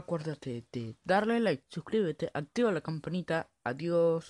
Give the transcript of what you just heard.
Acuérdate de darle like, suscríbete, activa la campanita. Adiós.